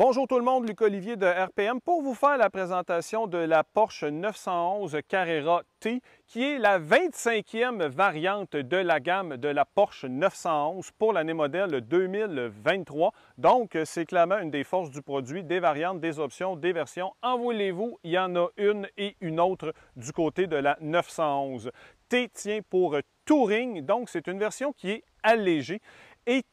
Bonjour tout le monde, Luc Olivier de RPM pour vous faire la présentation de la Porsche 911 Carrera T qui est la 25e variante de la gamme de la Porsche 911 pour l'année modèle 2023. Donc, c'est clairement une des forces du produit, des variantes, des options, des versions. En voulez vous il y en a une et une autre du côté de la 911. T tient pour Touring, donc c'est une version qui est allégée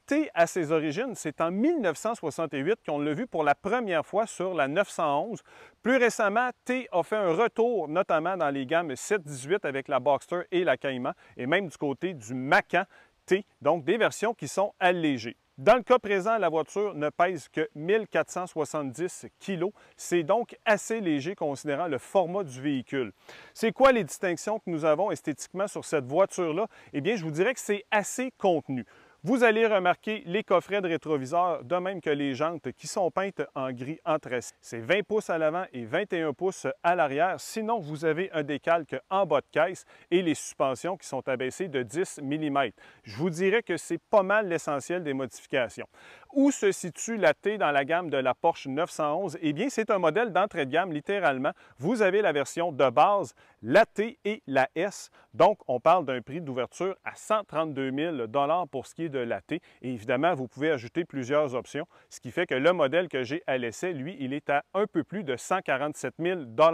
T, à ses origines. C'est en 1968 qu'on l'a vu pour la première fois sur la 911. Plus récemment, T a fait un retour, notamment dans les gammes 718 avec la Boxster et la Cayman, et même du côté du Macan T, donc des versions qui sont allégées. Dans le cas présent, la voiture ne pèse que 1470 kg. C'est donc assez léger considérant le format du véhicule. C'est quoi les distinctions que nous avons esthétiquement sur cette voiture-là? Eh bien, je vous dirais que c'est assez contenu. Vous allez remarquer les coffrets de rétroviseur, de même que les jantes qui sont peintes en gris anthracite. C'est 20 pouces à l'avant et 21 pouces à l'arrière. Sinon, vous avez un décalque en bas de caisse et les suspensions qui sont abaissées de 10 mm. Je vous dirais que c'est pas mal l'essentiel des modifications. Où se situe la T dans la gamme de la Porsche 911? Eh bien, c'est un modèle d'entrée de gamme, littéralement. Vous avez la version de base, la T et la S. Donc, on parle d'un prix d'ouverture à 132 000 pour ce qui est de l'AT. Et évidemment, vous pouvez ajouter plusieurs options, ce qui fait que le modèle que j'ai à l'essai, lui, il est à un peu plus de 147 000 dans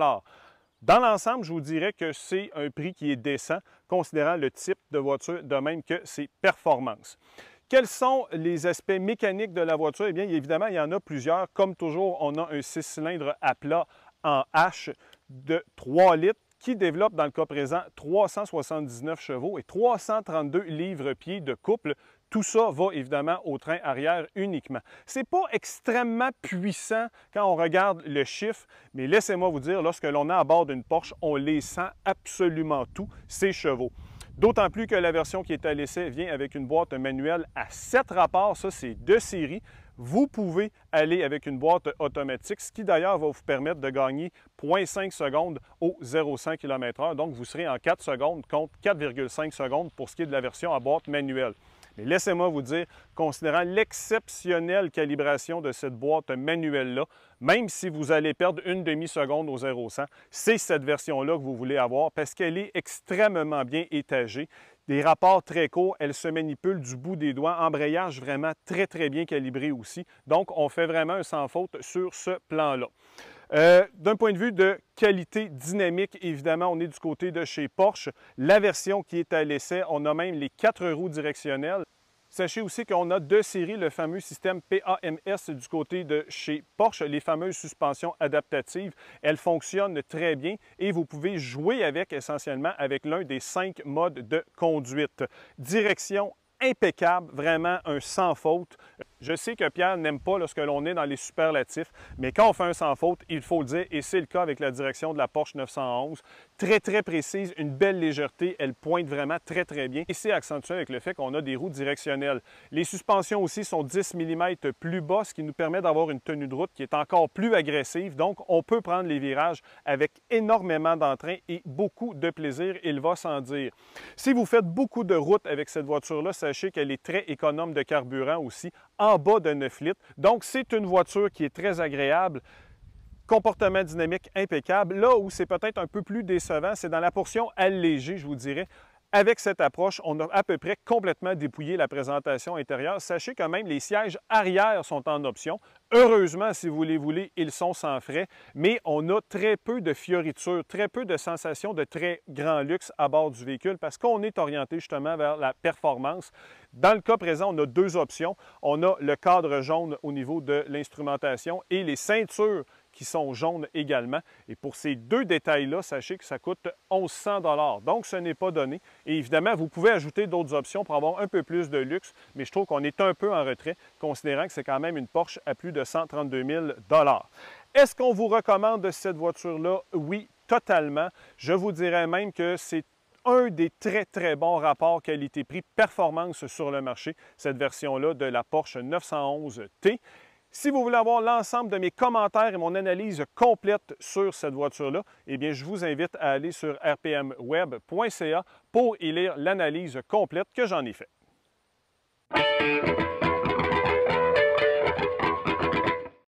l'ensemble, je vous dirais que c'est un prix qui est décent, considérant le type de voiture, de même que ses performances. Quels sont les aspects mécaniques de la voiture? Eh bien, évidemment, il y en a plusieurs. Comme toujours, on a un six cylindres à plat en H de 3 litres qui développe dans le cas présent 379 chevaux et 332 livres-pieds de couple. Tout ça va évidemment au train arrière uniquement. C'est pas extrêmement puissant quand on regarde le chiffre, mais laissez-moi vous dire, lorsque l'on est à bord d'une Porsche, on les sent absolument tous, ces chevaux. D'autant plus que la version qui est à l'essai vient avec une boîte manuelle à 7 rapports. Ça, c'est de série. Vous pouvez aller avec une boîte automatique, ce qui d'ailleurs va vous permettre de gagner 0.5 secondes au 0,5 km/h. Donc, vous serez en 4 secondes contre 4,5 secondes pour ce qui est de la version à boîte manuelle. Mais laissez-moi vous dire, considérant l'exceptionnelle calibration de cette boîte manuelle-là, même si vous allez perdre une demi-seconde au 0 100, c'est cette version-là que vous voulez avoir parce qu'elle est extrêmement bien étagée des rapports très courts, elle se manipule du bout des doigts, embrayage vraiment très très bien calibré aussi. Donc on fait vraiment un sans faute sur ce plan-là. Euh, d'un point de vue de qualité dynamique, évidemment, on est du côté de chez Porsche. La version qui est à l'essai, on a même les quatre roues directionnelles. Sachez aussi qu'on a de série le fameux système PAMS du côté de chez Porsche, les fameuses suspensions adaptatives. Elles fonctionnent très bien et vous pouvez jouer avec essentiellement avec l'un des cinq modes de conduite. Direction impeccable, vraiment un sans faute. Je sais que Pierre n'aime pas lorsque l'on est dans les superlatifs, mais quand on fait un sans faute, il faut le dire, et c'est le cas avec la direction de la Porsche 911. Très, très précise, une belle légèreté, elle pointe vraiment très, très bien. Et c'est accentué avec le fait qu'on a des roues directionnelles. Les suspensions aussi sont 10 mm plus bas, ce qui nous permet d'avoir une tenue de route qui est encore plus agressive. Donc, on peut prendre les virages avec énormément d'entrain et beaucoup de plaisir, il va sans dire. Si vous faites beaucoup de route avec cette voiture-là, sachez qu'elle est très économe de carburant aussi, en bas de 9 litres. Donc, c'est une voiture qui est très agréable comportement dynamique impeccable. Là où c'est peut-être un peu plus décevant, c'est dans la portion allégée, je vous dirais. Avec cette approche, on a à peu près complètement dépouillé la présentation intérieure. Sachez quand même, les sièges arrière sont en option. Heureusement, si vous les voulez, ils sont sans frais, mais on a très peu de fioritures, très peu de sensations de très grand luxe à bord du véhicule parce qu'on est orienté justement vers la performance. Dans le cas présent, on a deux options. On a le cadre jaune au niveau de l'instrumentation et les ceintures qui sont jaunes également. Et pour ces deux détails-là, sachez que ça coûte 1100 Donc, ce n'est pas donné. Et évidemment, vous pouvez ajouter d'autres options pour avoir un peu plus de luxe, mais je trouve qu'on est un peu en retrait, considérant que c'est quand même une Porsche à plus de 132 000 Est-ce qu'on vous recommande cette voiture-là? Oui, totalement. Je vous dirais même que c'est un des très, très bons rapports qualité-prix performance sur le marché, cette version-là de la Porsche 911 T. Si vous voulez avoir l'ensemble de mes commentaires et mon analyse complète sur cette voiture-là, eh bien, je vous invite à aller sur rpmweb.ca pour y lire l'analyse complète que j'en ai faite.